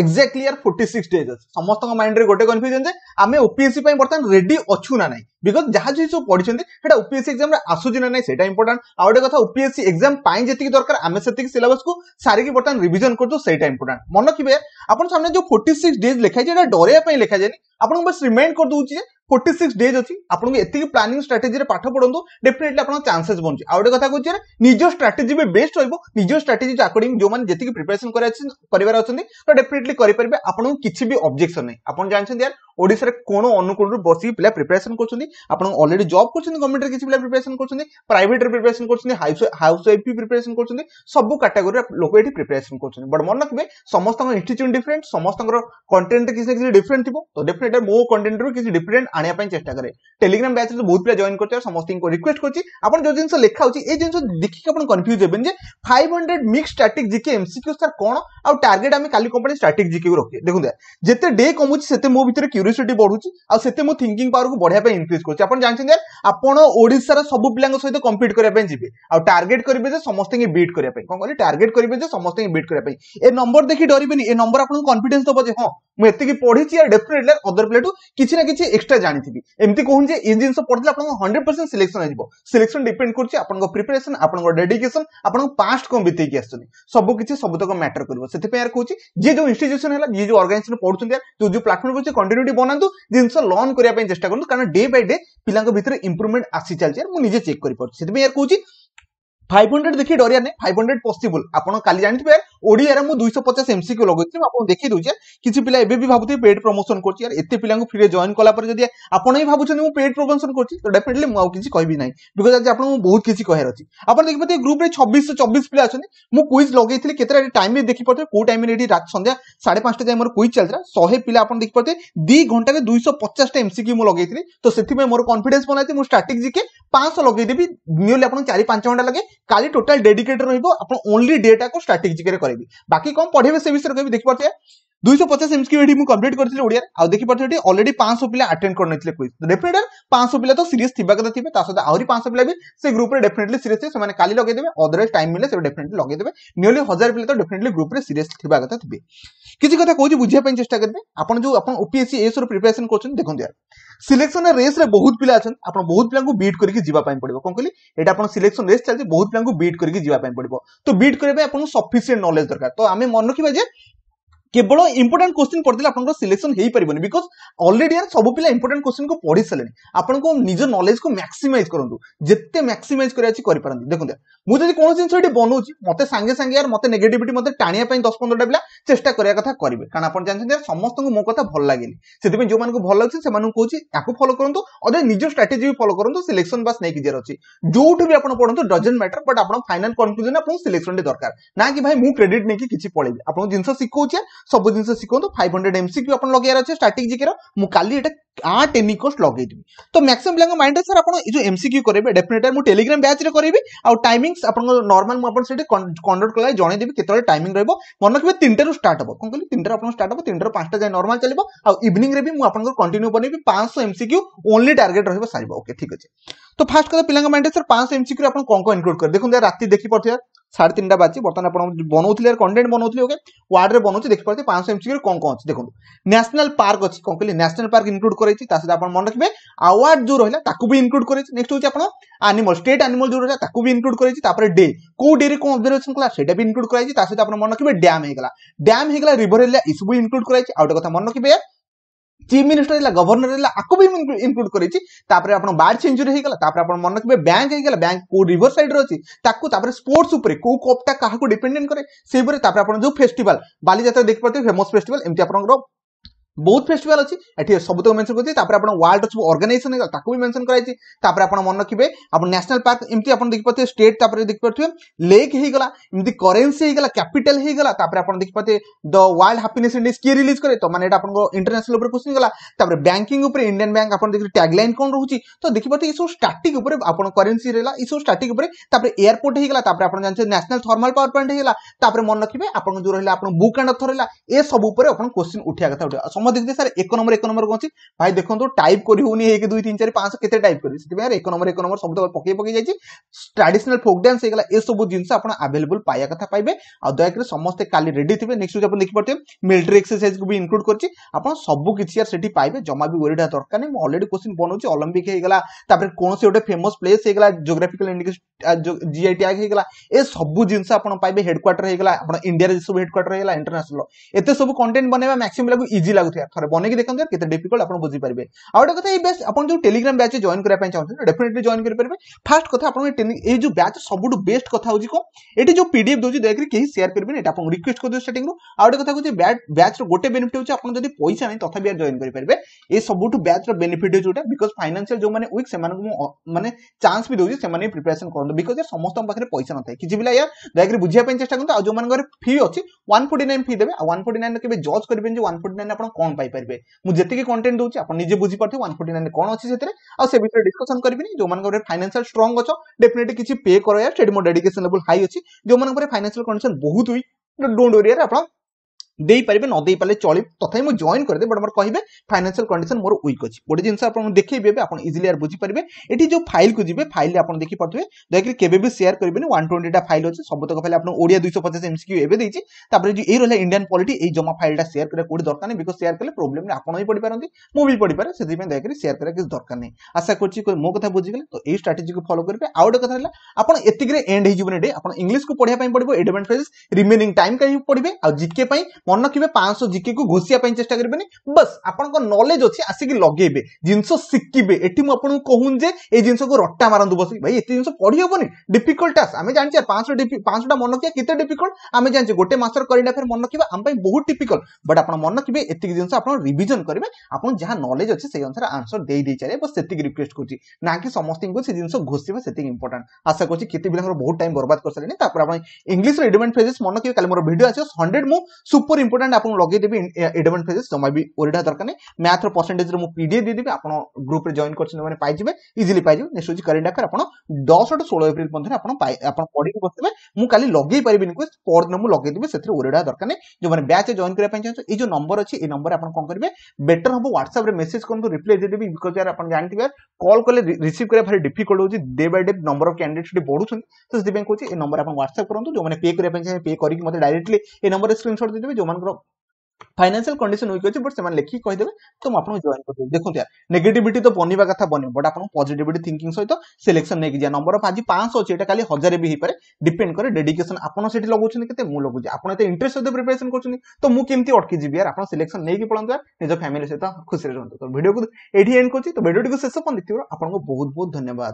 exactly are forty six days ଅଛି ସମସ୍ତଙ୍କ ମାଇଣ୍ଡରେ ଗୋଟେ କନଫ୍ୟୁଜନ୍ ଯେ ଆମେ ଓପିଏସ୍ସି ପାଇଁ ବର୍ତ୍ତମାନ ରେଡି ଅଛୁ ନା ନାହିଁ ବିକଜ ଯାହା ଯିଏ ସବୁ ପଢିଛନ୍ତି ସେଟା ଓପିଏସ୍ସି ଏକ୍ଜାମରେ ଆସୁଛି ନା ନାହିଁ ସେଇଟା ଇମ୍ପୋର୍ଟାଣ୍ଟ ଆଉ ଗୋଟେ କଥା ଓପିଏସ୍ସି ଏକ୍ଜାମ ପାଇଁ ଯେତିକି ଦରକାର ଆମେ ସେତିକି ସିଲାବସକୁ ସାରିକି ବର୍ତ୍ତମାନ ରିଭିଜନ କରୁଛୁ ସେଇଟା ଇମ୍ପୋର୍ଟାଣ୍ଟ ମନେ ରଖିବେ ଆପଣ ସାମ୍ନାରେ ଯୋଉ ଫୋର୍ଟି ସିକ୍ସ ଡେଜ୍ ଲେଖାଯାଇଛି ଏଇଟା ଡରେଇବା ପାଇଁ ଲେଖାଯାଏନି ଆପଣଙ୍କୁ ବସ୍ ରିମାଇଣ୍ଡ କରିଦେଉଛି ଯେ ଫୋର୍ଟି ସିକ୍ସ ଡେଜ୍ ଅଛି ଆପଣଙ୍କୁ ଏତିକି ପ୍ଲାନିଂ ଷ୍ଟ୍ରାଟେଜିରେ ପାଠ ପଢ଼ନ୍ତୁ ଡେଫିନେଟଲି ଆପଣ ଚାନ୍ସେସ୍ ବନୁଛି ଆଉ ଗୋଟେ କଥା କହୁଛି ନିଜ ଷ୍ଟ୍ରାଟେଜି ବି ବେଷ୍ଟ ରହିବ ନିଜ ଷ୍ଟ୍ରାଟେଜି ଆକର୍ଡିଂ ଯୋଉମାନେ ଯେତିକି ପ୍ରିପାରେସନ କରିବାର ଅଛନ୍ତି ତ ଡେଫିନେଟଲି କରିପାରିବେ ଆପଣଙ୍କୁ କିଛି ବି ଅବଜେକ୍ସନ ନାହିଁ ଆପଣ ଜାଣିଛନ୍ତି ୟାର ଓଡ଼ିଶାରେ କୋଣ ଅନୁକୋଣରୁ ବସିକି ପିଲା ପ୍ରିପାରେସନ୍ କରୁଛନ୍ତି ଆପଣ ଅଲରେଡି ଜବ୍ କରୁଛନ୍ତି ଗଭର୍ଣ୍ଣମେଣ୍ଟରେ କିଛି ପିଲା ପ୍ରିପାରେସନ୍ କରୁଛନ୍ତି ପ୍ରାଇଭେଟରେ ପ୍ରିପାରେସନ୍ କରୁଛନ୍ତି ହାଉସ୍ ୱାଇଫ୍ ବି ପ୍ରିପାରେସନ୍ କରୁଛନ୍ତି ସବୁ କାଟାଗୋରୀର ଲୋକ ଏଠି ପ୍ରିପାରେସନ୍ କରୁଛନ୍ତି ବଟ୍ ମନେ ରଖିବେ ସମସ୍ତଙ୍କ ଇନଷ୍ଟିଚ୍ୟୁଟ୍ ଡିଫରେଣ୍ଟ ସମସ୍ତଙ୍କର କଣ୍ଟେଣ୍ଟ କିଛି ନା କିଛି ଡିଫରେଣ୍ଟ ଥିବ ତ ଡେଫିନେଟ୍ ମୋ କଣ୍ଟେଣ୍ଟରୁ କିଛି ଡିଫରେଣ୍ଟ ଆଣିବା ପାଇଁ ଚେଷ୍ଟା କରେ ଟେଲିଗ୍ରାମ ବ୍ୟାଚ୍ରେ ବହୁତ ପିଲା ଜଏନ୍ କରିଥିବା ସମସ୍ତଙ୍କୁ ରିକ୍ୱେଷ୍ଟ କରୁଛି ଆପଣ ଯେଉଁ ଜିନିଷ ଲେଖା ହେଉଛି ଏଇ ଜିନିଷ ଦେଖିକି ଆପଣ କନଫ୍ୟୁଜ୍ ହେବେନି ଯେ five hundred mix static GK MCQ sir କ'ଣ ଆଉ ଟାର୍ଗେଟ୍ ଆମେ କାଲି କମ୍ପାନୀ ଷ୍ଟାଟିକ୍ ଜିକେ କୁ ରଖିବେ ଦେଖନ୍ତୁ ଯେତେ ଡେ କମୁଛି ସେତେ ମୋ ଭିତରେ କ୍ୟୁରିଓସିଟି ବଢୁଛି ଆଉ ସେତେ ମୁଁ ଥିଙ୍କିଂ ପାୱାରକୁ ବଢିବା ପାଇଁ ଇନକ୍ରିଜ୍ କରୁଛି ଆପଣ ଜାଣିଛନ୍ତି ଯେ ଆପଣ ଓଡ଼ିଶାର ସବୁ ପିଲାଙ୍କ ସହିତ କମ୍ପିଟ କରିବା ପାଇଁ ଯିବେ ଆଉ ଟାର୍ଗେଟ୍ କରିବେ ଯେ ସମସ୍ତଙ୍କୁ ବିଟ୍ କରିବା ପାଇଁ କ'ଣ କହିଲେ ଟାର୍ଗେଟ୍ କରିବେ ଯେ ସମସ୍ତଙ୍କୁ ବିଟ୍ କରିବା ପାଇଁ ଏ ନମ୍ବର ଦେଖି ଡରିବେନି ଏ ନମ୍ବର ଆପଣଙ୍କୁ କନଫିଡେନ୍ସ ଦେବ ଯେ ହଁ ମୁଁ ଏତିକି ପଢିଛି ଆଉ ଡେଫିନେଟଲି ଅଦର ପିଲାଠୁ କିଛି ନା କିଛି ଏକ୍ସଟ୍ରା ଜାଣିଥିବି ଏମିତି କହୁନି ଯେ ଏ ଜିନିଷ ପଢିଲେ ଆପଣଙ୍କ ହଣ୍ଡ୍ରେଡ୍ ପରସେଣ୍ଟ ସିଲେକ୍ସନ ଆସିବ ସିଲେକ୍ସନ ଡିପେଣ୍ଡ କରୁଛି ଆପଣଙ୍କ ପ୍ରିପାରେସନ ଆପଣଙ୍କ ଡେଡିକେସନ ଆପଣଙ୍କ ପାଷ୍ଟ କଣ ବିତେଇକି ଆସୁଛନ୍ତି ସବୁ କିଛି ସବୁତକ ମ୍ୟାଟର କରିବ ସେଥିପାଇଁ ୟାର କହୁଛି ଯିଏ ଯୋଉ ଇନଷ୍ଟିଚ୍ୟୁସନ ହେଲା ଯିଏ ଯୋଉ ଅର୍ଗାନାଇଜେସନ ପଢୁଛନ୍ତି ଯୋଉ ଯୋଉ ପ୍ଲାଟଫର୍ମ କରୁଛି କଣ୍ଟିନ୍ୟୁଟି ବନାନ୍ତୁ ଜିନିଷ ଲର୍ନ କରିବା ପାଇଁ ଚେଷ୍ଟା କରନ୍ତୁ କାରଣ ଡେ ବାଇ ଡେ ପିଲାଙ୍କ ଭିତରେ ଇମ୍ପ୍ରୁଭମେଣ୍ଟ ଆସି ଚାଲିଛି ମୁଁ ନିଜେ ଚେକ୍ କରିପାରୁଛି ସେଥିପାଇଁ ୟାର କହୁଛି ফাইভ হন্ড্রেড দেখি ডরিয়া নাই ফাইভ হন্ড্রেড পসিবল আপনার কালি জাঁথিবে ওড়িয়ার মু দুইশ পচাশ এমসিকিউ লগাইছি আপনার দেখি দেউছে কিছু পিলা এবে বি ভাবুথিবে পেড প্রমোশন করছি আর এতে পিলাঙ্কু ফ্রিরে জয়েন কলা পরে যদি আপন হি ভাবুছেন মু পেড প্রমোশন করছি তো ডেফিনেটলি মু আউ কিছু কইবি নাই বিকজ আজ আপনার বহুত কিছু কহার আছে আপনার দেখি পাতে গ্রুপরে 26 24 পিলা আছেন মু কুইজ লগাইছিলি কেতরা টাইম রে দেখি পাতে কো টাইম রে এটি রাত সন্ধ্যা 5:30 যাই মোর কুইজ চলতরা 100 পিলা আপন দেখি পাতে 2 ঘন্টারে 250 টা এমসিকিউ মু লগাইছিলি তো সেথিবে মোর কনফিডেন্স বনাইছি মু স্ট্র্যাটেজি কে 500 লগাই দেবি নিয়রলি আপন 4 5 ঘন্টা লাগে কালি টোটাল ডেডিকেটেড রহব আপনার ওনলি ডেটা কু স্ট্রাটেজিক্রে করবি বাকি কম পড়বে সে বিষয়ে কবি দেখিপারে ଦୁଇଶହ ପଚାଶ ଏମସିକ୍ୟୁ ଏଠି ମୁଁ କମ୍ପ୍ଲିଟ୍ କରିଥିଲି ଓଡ଼ିଆରେ ଆଉ ଦେଖିପାରୁଥିବେ ଏଠି ଅଲରେଡି ପାଞ୍ଚଶହ ପିଲା ଆଟେଣ୍ଡ କରିନେଇଥିଲେ କୁଇଜ୍ ଡେଫିନେଟଲି ପାଞ୍ଚଶହ ପିଲା ତ ସିରିୟସ୍ ଥିବା କଥା ଥିବେ ତା ସହିତ ଆହୁରି ପାଞ୍ଚଶହ ପିଲା ବି ସେ ଗ୍ରୁପ୍ରେ ଡେଫିନେଟଲି ସିରିୟସ୍ ଥିବେ ସେମାନେ କାଲି ଲଗେଇଦେବେ ଅଦରୱାଇଜ୍ ଟାଇମ୍ ମିଳିଲେ ସେ ଡେଫିନେଟଲି ଲଗେଇଦେବେ ନିୟରଲି ହଜାର ପିଲା ତ ଡେଫିନେଟଲି ଗ୍ରୁପ୍ରେ ସିରିୟସ୍ ଥିବା କଥା ଥିବେ କିଛି କଥା କହୁଛି ବୁଝିବା ପାଇଁ ଚେଷ୍ଟା କରିବେ ଆପଣ ଯୋଉ ଆପଣ ଓପିଏସସି ଏସ୍ର ପ୍ରିପାରେସନ୍ କରୁଛନ୍ତି ଦେଖନ୍ତୁ ୟାର ସିଲେକ୍ସନ୍ ରେସ୍ରେ ବହୁତ ପିଲା ଅଛନ୍ତି ଆପଣ ବହୁତ ପିଲାଙ୍କୁ ବିଟ୍ କରିକି ଯିବା ପାଇଁ ପଡ଼ିବ କ'ଣ କହିଲି ଏଇଟା ଆପଣ ସିଲେକ୍ସନ୍ ରେସ୍ ଚାଲିଛି ବହୁତ ପିଲାଙ୍କୁ ବିଟ୍ କରିକି ଯିବା ପାଇଁ ପଡ଼ିବ ତ ବିଟ୍ କରିବା ପାଇଁ ଆପଣଙ୍କୁ ସଫିସିଏଣ୍ଟ ନଲେଜ୍ ଦରକାର ତ ଆମେ ମନେ ରଖିବା ଯେ কেবল ইম্পোর্টাট কোশ্চিন পড়ে আপনার সিলেকশন হয়ে না বিকজ অলরেডি আর সব পিলা ইম্পোর্টাট কোশ্চিন পড়ি সারে আপনার নিজ নলেজ কু ম্যাক্সিমাইজ করতু যেতে ম্যাক্সিমাইজ করা করে পারে দেখুন মু যদি কোন জিনিস এটি বনাউছি মতো সাংে সাংে আর মতো নেগেটিভিটি মতো টাণিয়া দশ পনেরোটা পিলা চেষ্টা করার কথা করবে কারণ আপনার জানি সমস্ত মো কথা ভাল লাগে সেই যে ভাল লাগছে সে কুচি এখন ফলো করতু অদে নিজ স্ট্রাটেজি ফলো করতু সিলেকশন বাস নেই যার অছি যোটি আপনার পড়ুন ডজেন্ট ম্যাটর বট আপনার ফাইনাল কনক্লুজন আপনার সিলেকশনটি দরকার না কি ভাই মু ক্রেডিট নেই কিছু পড়াইবি আপনার জিনিস শিখাও ସବୁ ଜିନିଷ ଶିଖନ୍ତୁ ଫାଇଭ ହଣ୍ଡ୍ରେଡ୍ ଏମସିକ୍ୟୁ ଆପଣ ଲଗେଇବାର ଅଛି ଷ୍ଟାଟିକ୍ ଜିକେର ମୁଁ କାଲି ଏଇଟା ଆଠ ଏମି କୋର୍ସ ଲଗେଇଦେବି ତ ମ୍ୟାକ୍ସିମମ୍ ପିଲାଙ୍କ ମାଇଣ୍ଡରେ ସାର୍ ଆପଣ ଏଇ ଯେଉଁ ଏମସିକ୍ୟୁ କରିବେ ଡେଫିନେଟ୍ ମୁଁ ଟେଲିଗ୍ରାମ ବ୍ୟାଚ୍ରେ କରିବି ଆଉ ଟାଇମିଂସ ଆପଣଙ୍କ ନର୍ମାଲ ମୁଁ ଆପଣ ସେଠି କଣ୍ଡକ୍ଟ କଲା ଜଣେଇଦେବି କେତେବେଳେ ଟାଇମିଂ ରହିବ ମନେ ରଖିବେ ତିନିଟାରୁ ଷ୍ଟାର୍ଟ ହବ କ'ଣ କହିଲି ତିନିଟାରୁ ଆପଣ ଷ୍ଟାର୍ଟ ହବ ତିନିଟାରୁ ପାଞ୍ଚଟା ଯାଏ ନର୍ମାଲ ଚାଲିବ ଆଉ ଇଭିନିଂରେ ବି ମୁଁ ଆପଣଙ୍କର କଣ୍ଟିନ୍ୟୁ ବନେଇବି ପାଞ୍ଚଶହ ଏମସିକ୍ୟୁ ଓନ୍ଲି ଟାର୍ଗେଟ୍ ରହିବ ସାରିବ ଓକେ ଠିକ୍ ଅଛି ତ ଫାର୍ଷ୍ଟ କଥା ପିଲାଙ୍କ ମାଇଣ୍ଡରେ ସାର୍ ପାଞ୍ଚଶହ ଏମସିକ୍ୟୁରେ ଆପଣ କ'ଣ କ'ଣ ଇନକ୍ଲୁଡ୍ କରିବେ ଦେଖନ୍ତୁ ରାତି ଦେଖିପାରୁଥିବା সাড়ে তিনটা বাজি বর্তমানে আপনার বনাউলে কন্টেন্ট বনাউলি ওকে ওয়ার্ডে বনাউছি দেখিপারে পাঁচশো এমসিকিউ কম কম আছে দেখুন ন্যাশনাল পার্ক অছি কম কহিলি ন্যাশনাল পার্ক ইনক্লুড করাইছি তা সহ আপনার মনে রাখবে আওয়ার্ড যে রহিলা তাকে বি ইনক্লুড করাইছি নেক্সট হচ্ছে আপনার আনিমল স্টেট আনিমল যে রহিলা তাকে বি ইনক্লুড করাইছি তারপরে ডে কেউ ডেরে কোন অবজরভেশন কলা সেটা বি ইনক্লুড করাইছি তা সহ আপনার মনে রাখবে ড্যাম হয়ে গলা ড্যাম হয়ে গলা রিভর হয়ে এসবু ইনক্লুড করাইছি আউট কথা মনে রাখবে চিফ মিনিষ্টর হল গভর্নর হল আকু বি ইনক্লুড করেছি তাপরে আপনার বার সেঞ্চুরি হয়ে গেল তাপরে আপনার মনে রাখবে ব্যাঙ্ক হয়ে গেল ব্যাঙ্ক কেউ রিভর সাইড্রে অছি তাকে তাপরে স্পোর্টস উপরে কেউ কপটা কাহাকু ডিপেন্ডেন্ট করে সেই উপরে তাপরে আপনার যে ফেস্টিভাল বালিযাত্রা দেখিপারে ফেমস ফেস্টিভাল এমতি আপনার ବହୁତ ଫେଷ୍ଟିଭାଲ ଅଛି ଏଠି ସବୁତକ ମେନ୍ସନ୍ କରିଛି ତାପରେ ଆପଣ ୱାର୍ଲଡର ସବୁ ଅର୍ଗାନାଇଜେସନ୍ ତାକୁ ବି ମେନ୍ସନ୍ କରାଯାଇଛି ତାପରେ ଆପଣ ମନେ ରଖିବେ ଆପଣ ନ୍ୟାସନାଲ ପାର୍କ ଏମିତି ଆପଣ ଦେଖିପାରୁଥିବେ ଷ୍ଟେଟ୍ ତାପରେ ଦେଖିପାରୁଥିବେ ଲେକ୍ ହେଇଗଲା ଏମିତି କରେନ୍ସି ହେଇଗଲା କ୍ୟାପିଟାଲ ହେଇଗଲା ତାପରେ ଆପଣ ଦେଖିପାରୁଥିବେ ଦ ୱାର୍ଲଡ ହାପିନେସ୍ ଇଣ୍ଡେକ୍ସ କିଏ ରିଲିଜ୍ କରେ ତ ମାନେ ଏଇଟା ଆପଣଙ୍କ ଇଣ୍ଟରନ୍ୟାସନାଲ ଉପରେ କୋଶ୍ଚିନ୍ ଗଲା ତାପରେ ବ୍ୟାଙ୍କିଂ ଉପରେ ଇଣ୍ଡିଆନ୍ ବ୍ୟାଙ୍କ ଆପଣ ଦେଖିବେ ଟ୍ୟାଗଲାଇନ୍ କ'ଣ ରହୁଛି ତ ଦେଖିପାରୁଥିବେ ଏସବୁ ଷ୍ଟାଟିକ୍ ଉପରେ ଆପଣ କରେନ୍ସି ରହିଲା ଏସବୁ ଷ୍ଟାଟିକ୍ ଉପରେ ତାପରେ ଏୟାରପୋର୍ଟ ହେଇଗଲା ତାପରେ ଆପଣ ଜାଣିଛନ୍ତି ନ୍ୟାସନାଲ ଥର୍ମାଲ ପାୱାର ପ୍ଲାଣ୍ଟ ହେଇଗଲା ତାପରେ ମନେ ରଖିବେ ଆପଣଙ୍କ ଯୋଉ ରହିଲା ଆପଣ ବୁକ୍ ଆଣ୍ଡ ଥର ରହିଲା ଏସବୁ ଉପରେ ଆପଣ କୋଶ୍ଚିନ୍ ଉଠିବା କଥା ଉଠିବା ତମ ଦେଖିଛି ସାର୍ ଏକ ନମ୍ବର ଏକ ନମ୍ବର କ'ଣ ଅଛି ଭାଇ ଦେଖନ୍ତୁ ଟାଇପ୍ କରି ହେଉନି ଏକ ଦୁଇ ତିନି ଚାରି ପାଞ୍ଚ କେତେ ଟାଇପ୍ କରିବି ସେଥିପାଇଁ ଏକ ନମ୍ବର ଏକ ନମ୍ବର ସବୁ ପକେଇ ପକେଇ ଯାଇଛି ଟ୍ରାଡିସନାଲ ଫୋକ୍ ଡ୍ୟାନ୍ସ ହେଇଗଲା ଏସବୁ ଜିନିଷ ଆପଣ ଆଭେଲେବୁଲ୍ ପାଇବା କଥା ପାଇବେ ଆଉ ଦୟାକରି ସମସ୍ତେ କାଲି ରେଡି ଥିବେ ନେକ୍ସଟ ଆପଣ ଦେଖିପାରୁଥିବେ ମିଲିଟାରୀ ଏକ୍ସରସାଇଜକୁ ବି ଇନକ୍ଲୁଡ୍ କରିଛି ଆପଣ ସବୁ କିଛି ଆର୍ ସେଠି ପାଇବେ ଜମା ବି ୱରିଡା ଦରକାର ନାହିଁ ମୁଁ ଅଲରେଡି କୋଶ୍ଚିନ୍ ବନଉଛି ଅଲମ୍ପିକ୍ ହେଇଗଲା ତାପରେ କୌଣସି ଗୋଟେ ଫେମସ୍ ପ୍ଲେସ୍ ହେଇଗଲା ଜି ଇଣ୍ଡିକେସନ ଟି ଆଗ ହେଇଗଲା ଏ ସବୁ ଜିନିଷ ଆପଣ ପାଇବେ ହେଡକ୍ୱାର୍ଟର ହେଇଗଲା ଆପଣ ଇଣ୍ଡିଆରେ ସବୁ ହେଡକ୍ୱାର୍ଟର ହେଇଗଲା ଇଣ୍ଟରନ୍ୟାସନାଲ ଏତେ ସବୁ କଣ୍ଟେଣ୍ଟ ବନେଇବା ମ୍ୟାକ୍ସିମମ୍ ଲାଗୁ ଇଜି ଲାଗୁଥିବ ଥରେ ବନେଇକି ଦେଖନ୍ତୁ ୟାର କେତେ ଡିଫିକଲ୍ଟ ଆପଣ ବୁଝିପାରିବେ ଆଉ ଗୋଟେ କଥା ଏଇ ବ୍ୟାଚ୍ ଆପଣ ଯେଉଁ ଟେଲିଗ୍ରାମ ବ୍ୟାଚ୍ ଜଏନ୍ କରିବା ପାଇଁ ଚାହୁଁଛନ୍ତି ଡେଫିନେଟଲି ଜଏନ୍ କରିପାରିବେ ଫାର୍ଷ୍ଟ କଥା ଆପଣଙ୍କ ଏଇ ଯେଉଁ ବ୍ୟାଚ୍ ସବୁଠୁ ବେଷ୍ଟ କଥା ହେଉଛି କ'ଣ ଏଠି ଯେଉଁ ପିଡିଏଫ୍ ଦେଉଛି ଦୟାକରି କେହି ସେୟାର କରିବେନି ଏଇଟା ଆପଣଙ୍କୁ ରିକ୍ୱେଷ୍ଟ କରିଦେଉଛି ଷ୍ଟାର୍ଟିଂରୁ ଆଉ ଗୋଟେ କଥା ହେଉଛି ବ୍ୟାଚ୍ର ଗୋଟେ ବେନିଫିଟ୍ ହେଉଛି ଆପଣ ଯଦି ପଇସା ନାହିଁ ତଥାପି ୟାର ଜଏନ୍ କରିପାରିବେ ଏ ସବୁଠୁ ବ୍ୟାଚ୍ର ବେନିଫିଟ୍ ହେଉଛି ଯେଉଁଟା ବିକଜ ଫାଇନାନ୍ସିଆଲ ଯେଉଁମାନେ ୱିକ୍ ସେମାନଙ୍କୁ ମୁଁ ମାନେ ଚାନ୍ସ ବି ଦେଉଛି ସେମାନେ ପ୍ରିପାରେସନ୍ କରନ୍ତୁ ବିକଜ ସମସ୍ତଙ୍କ ପାଖରେ ପଇସା ନଥାଏ କିଛି ପିଲା ୟାର ଦୟାକରି ବୁଝିବା ପାଇଁ ଚେଷ୍ଟା କରନ୍ତୁ ଆଉ ଯେଉଁମାନଙ୍କର ଫି ଅଛି ୱାନ୍ ଫୋର୍ଟି ନାଇନ୍ ଫି ଦେବେ ଆଉ ୱାନ୍ ଫୋର୍ଟି ନାଇନ୍ କେବେ ଜଜ୍ କରିବେନି ଯେ ୱାନ୍ ଫୋର୍ଟି ନାଇନ୍ ଆପଣ কম পাইপারে মু যেত কন্টেন্ট দৌছি আপনার নিজে বুঝিপারে ওয়ান ফোর্টি নাইন কম অছি সেতু সে বিষয়ে ডিসকসন করবি যে ফাইনান্সিয়াল স্ট্রং অছ ডেফিনেটলি কিছু পে করা সেটি মো ডেডিকেশন লেভেল হাই অছি যে ফাইনান্সিয়াল কন্ডিশন বহুত উইক ডোট ওরি আপনার ଦେଇପାରିବେ ନ ଦେଇପାରିଲେ ଚଳିବ ତଥାପି ମୁଁ ଜଏନ୍ କରିଦେବି ବଟ୍ ମୋର କହିବେ ଫାଇନାନ୍ସିଆଲ କଣ୍ଡିସନ ମୋର ୱିକ୍ ଅଛି ଗୋଟେ ଜିନିଷ ଆପଣଙ୍କୁ ଦେଖେଇବି ଏବେ ଆପଣ ଇଜିଲି ଆର୍ ବୁଝିପାରିବେ ଏଠି ଯେଉଁ ଫାଇଲ୍କୁ ଯିବେ ଫାଇଲରେ ଆପଣ ଦେଖିପାରୁଥିବେ ଦୟାକରି କେବେ ବି ସେୟାର କରିବେନି ୱାନ୍ ଟ୍ୱେଣ୍ଟିଟା ଫାଇଲ୍ ଅଛି ସବୁତକ ଫାଇଲ ଆପଣ ଓଡ଼ିଆ ଦୁଇଶହ ପଚାଶ ଏମ୍ସିକ୍ୟୁ ଏବେ ଦେଇଛି ତାପରେ ଯେଉଁ ଏଇ ରହିଲା ଇଣ୍ଡିଆନ୍ ପଲିଟି ଏଇ ଜମା ଫାଇଲ୍ଟା ସେୟାର କରିବା କେଉଁଠି ଦରକାର ନାହିଁ ବିକଜ ସେୟାର କଲେ ପ୍ରୋବ୍ଲେମ୍ ଆପଣ ବି ପଢ଼ିପାରନ୍ତି ମୁଁ ବି ପଢ଼ିପାରେ ସେଥିପାଇଁ ଦୟାକରି ସେୟାର କରିବା କିଛି ଦରକାର ନାହିଁ ଆଶା କରୁଛି ମୋ କଥା ବୁଝିଗଲେ ତ ଏଇ ଷ୍ଟ୍ରାଟେଜିକୁ ଫଲୋ କରିବେ ଆଉ ଗୋଟେ କଥା ହେଲା ଆପଣ ଏତିକିରେ ଏଣ୍ଡ ହେଇଯିବନି ଡେ ଆପଣ ଇଂଲିଶକୁ ପଢ଼ିବା ପାଇଁ ପଡ଼ିବ ଏଡଭାନ୍ସ ଫ୍ରେଜେସ୍ ରିମେନିଂ ଟାଇମ୍ କାହିଁକି ପଢ଼ିବେ ଆଉ ଜିକେ ପାଇଁ মনে ରଖିବେ ପାଞ୍ଚଶହ ଜିକେକୁ ଘୋଷିବା ପାଇଁ ଚେଷ୍ଟା କରିବେନି ବସ୍ ଆପଣଙ୍କ ନଲେଜ ଅଛି ଆସିକି ଲଗେଇବେ ଜିନିଷ ଶିଖିବେ ଏଠି ମୁଁ ଆପଣଙ୍କୁ କହୁନି ଯେ ଏଇ ଜିନିଷକୁ ରଟ୍ଟା ମାରନ୍ତୁ ବସିକି ଭାଇ ଏତେ ଜିନିଷ ପଢି ହବନି ଡିଫିକଲ୍ଟ ଟାସ୍କ ଆମେ ଜାଣିଛେ ପାଞ୍ଚଶହ ପାଞ୍ଚଶହଟା ମନେ ରଖିବା କେତେ ଡିଫିକଲ୍ଟ ଆମେ ଜାଣିଛେ ଗୋଟେ ମାସର କରିଲା ଫେର ମନେ ରଖିବା ଆମ ପାଇଁ ବହୁତ ଡିଫିକଲ୍ଟ ବଟ୍ ଆପଣ ମନେ ରଖିବେ ଏତିକି ଜିନିଷ ଆପଣ ରିଭିଜନ କରିବେ ଆପଣ ଯାହା ନଲେଜ ଅଛି ସେଇ ଅନୁସାରେ ଆନ୍ସର ଦେଇ ଦେଇଚାରେ ବସ୍ ସେତିକି ରିକ୍ୱେଷ୍ଟ କରୁଛି ନା କି ସମସ୍ତଙ୍କୁ ସେ ଜିନିଷ ଘୋଷିବା ସେତିକି ଇମ୍ପୋର୍ଟାଣ୍ଟ ଆଶା କରୁଛି କେତେ ପିଲାଙ୍କର ବହୁତ ଟାଇମ୍ ବର୍ବାଦ କରିସାରିଲେଣି ତାପରେ ଆପଣ ଇଂଲିଶ ରେଡିମେଣ୍ଟ ଫ୍ରେଜେସ୍ ମନେ ରଖିବେ କାଲି ମୋର ଭିଡ଼ିଓ ଆସିବ ହଣ୍ଡ୍ରେଡ୍ ମୁଁ ସୁପର सुपर इंपोर्टाट आप लगे एडमेंट फेजेस जमा भी ओरडा दरकार नहीं मैथ्र परसेंटेज मुझे पीडीएफ देदेवि आप ग्रुप जइन कर पाइबे इजिली पाइबे नेक्स्ट हूँ करेन्ट अफेयर आप दस टू षोल एप्रिल मध्य पढ़ी बसते मुझे खाली लगे पारि क्वेश्चन परदिन मुझे लगेदेवी से ओरडा दरकार नहीं जो मैंने ब्याच जइन करने चाहते ये जो नंबर अच्छी ये नंबर आप कौन करेंगे बेटर हम व्हाट्सअप मेसेज कर रिप्लाई देदेवी बिकज यार आप जानते कल कले रिसीव करा भारी डिफिकल्ट होगी day by day number of cadet से बढ़ुच्च तो से कहे नंबर आप ह्वाट्सअप करूँ जो मैंने पे करने चाहिए पे करके मतलब डायरेक्टली ये नंबर स्क्रीनशट देदेवे ଯୋଉମାନଙ୍କର ଫାଇନାନ୍ସିଆଲ କଣ୍ଡିସନ ୱିକ୍ ଅଛି ବଟ୍ ସେମାନେ ଲେଖିକି କହିଦେବେ ତ ମୁଁ ଆପଣଙ୍କୁ ଜଏନ୍ କରିଦେବି ଦେଖନ୍ତୁ ୟାର ନେଗେଟିଭିଟି ତ ବନିବା କଥା ବନିବ ବଟ୍ ଆପଣ ପଜିଟିଭିଟି ଥିଙ୍କିଂ ସହିତ ସିଲେକ୍ସନ ନେଇକି ଯିବା ନମ୍ବର ଆଜି ପାଞ୍ଚଶହ ଅଛି ଏଇଟା କାଲି ହଜାରେ ବି ହେଇପାରେ ଡିପେଣ୍ଡ କରେ ଡେଡିକେସନ ଆପଣ ସେଠି ଲଗାଉଛନ୍ତି କେତେ ମୁଁ ଲଗାଉଛି ଆପଣ ଏତେ ଇଣ୍ଟରେଷ୍ଟ ସହିତ ପ୍ରିପାରେସନ କରୁଛନ୍ତି ତ ମୁଁ କେମିତି ଅଟକି ଯିବି ଆର ଆପଣ ସିଲେକ୍ସନ ନେଇକି ପଳାନ୍ତୁ ନିଜ ଫ୍ୟାମିଲି ସହିତ ଖୁସିରେ ରୁହନ୍ତୁ ତ ଭିଡ଼ିଓକୁ ଏଇଠି ଏଣ୍ଡ କରୁଛି ତ ଭିଡ଼ିଓଟିକୁ ଶେଷ ପର୍ଯ୍ୟନ୍ତ ଆପଣଙ୍କୁ ବହୁତ ବହୁତ ଧନ୍ୟବାଦ